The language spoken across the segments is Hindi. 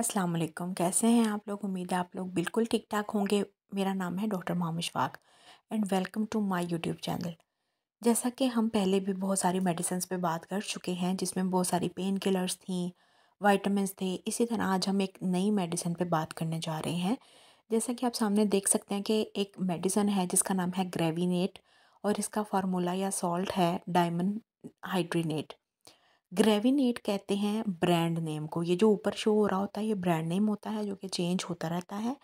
अस्सलाम वालेकुम कैसे हैं आप लोग उम्मीद है आप लोग बिल्कुल ठीक ठाक होंगे मेरा नाम है डॉक्टर माम वाक and welcome to my YouTube channel जैसा कि हम पहले भी बहुत सारी मेडिसन्स पे बात कर चुके हैं जिसमें बहुत सारी पेन किलर्स थी वाइटामिन थे इसी तरह आज हम एक नई मेडिसन पर बात करने जा रहे हैं जैसा कि आप सामने देख सकते हैं कि एक मेडिसन है जिसका नाम है ग्रेविनेट और इसका फार्मूला या सॉल्ट है डायमंड हाइड्रीनेट ग्रेविनेट कहते हैं ब्रांड नेम को ये जो ऊपर शो हो रहा होता है ये ब्रांड नेम होता है जो कि चेंज होता रहता है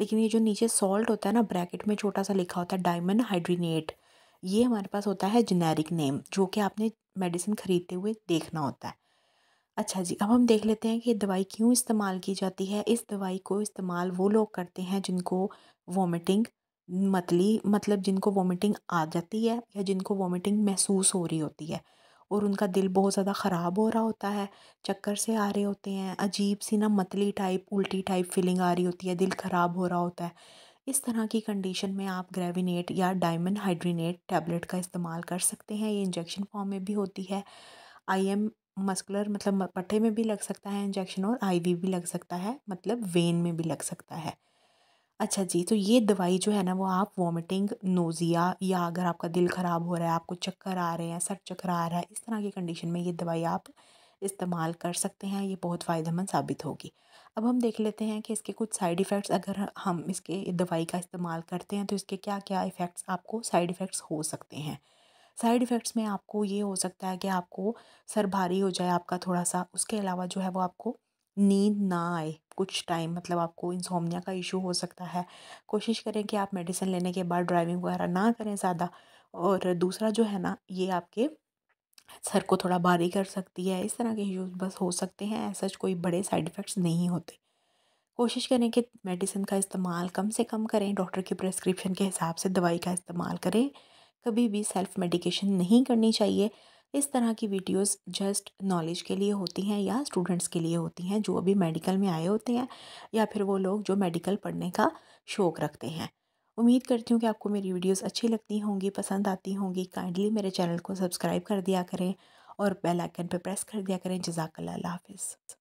लेकिन ये जो नीचे सॉल्ट होता है ना ब्रैकेट में छोटा सा लिखा होता है डायमंड हाइड्रीनेट ये हमारे पास होता है जेनेरिक नेम जो कि आपने मेडिसिन ख़रीदते हुए देखना होता है अच्छा जी अब हम देख लेते हैं कि दवाई क्यों इस्तेमाल की जाती है इस दवाई को इस्तेमाल वो लोग करते हैं जिनको वॉमिटिंग मतली मतलब जिनको वॉमिटिंग आ जाती है या जिनको वॉमिटिंग महसूस हो रही होती है और उनका दिल बहुत ज़्यादा ख़राब हो रहा होता है चक्कर से आ रहे होते हैं अजीब सी ना मतली टाइप उल्टी टाइप फीलिंग आ रही होती है दिल ख़राब हो रहा होता है इस तरह की कंडीशन में आप ग्रेविनेट या डायमंड हाइड्रीनेट टैबलेट का इस्तेमाल कर सकते हैं ये इंजेक्शन फॉर्म में भी होती है आई एम मस्कुलर मतलब पट्टे में भी लग सकता है इंजेक्शन और वी भी लग सकता है मतलब वेन में भी लग सकता है अच्छा जी तो ये दवाई जो है ना वो आप वॉमिटिंग, नोज़िया या अगर आपका दिल ख़राब हो रहा है, आपको चक्कर आ रहे हैं, सर चक्कर आ रहा है, इस तरह की कंडीशन में ये दवाई आप इस्तेमाल कर सकते हैं, ये बहुत फ़ायदेमंद साबित होगी। अब हम देख लेते हैं कि इसके कुछ साइड इफ़ेक्ट्स अगर हम इसके दवाई का इस्तेमाल करते हैं तो इसके क्या-क्या इफ़ेक्ट्स आपको साइड इफ़ेक्ट्स हो सकते हैं। साइड इफ़ेक्ट्स में आपको ये हो सकता है कि आपको सर भारी हो जाए आपका थोड़ा-सा, उसके अलावा जो है वो आपको नींद ना आए। कुछ टाइम मतलब आपको इंसोमिया का इशू हो सकता है कोशिश करें कि आप मेडिसिन लेने के बाद ड्राइविंग वगैरह ना करें ज़्यादा और दूसरा जो है ना ये आपके सर को थोड़ा भारी कर सकती है इस तरह के इशू बस हो सकते हैं ऐसा कोई बड़े साइड इफ़ेक्ट्स नहीं होते कोशिश करें कि मेडिसिन का इस्तेमाल कम से कम करें डॉक्टर की प्रेस्क्रिप्शन के हिसाब से दवाई का इस्तेमाल करें कभी भी सेल्फ़ मेडिकेशन नहीं करनी चाहिए इस तरह की वीडियोस जस्ट नॉलेज के लिए होती हैं या स्टूडेंट्स के लिए होती हैं जो अभी मेडिकल में आए होते हैं या फिर वो लोग जो मेडिकल पढ़ने का शौक़ रखते हैं उम्मीद करती हूँ कि आपको मेरी वीडियोस अच्छी लगती होंगी पसंद आती होंगी काइंडली मेरे चैनल को सब्सक्राइब कर दिया करें और बेलाइकन पर प्रेस कर दिया करें जजाकल्ला हाफिज़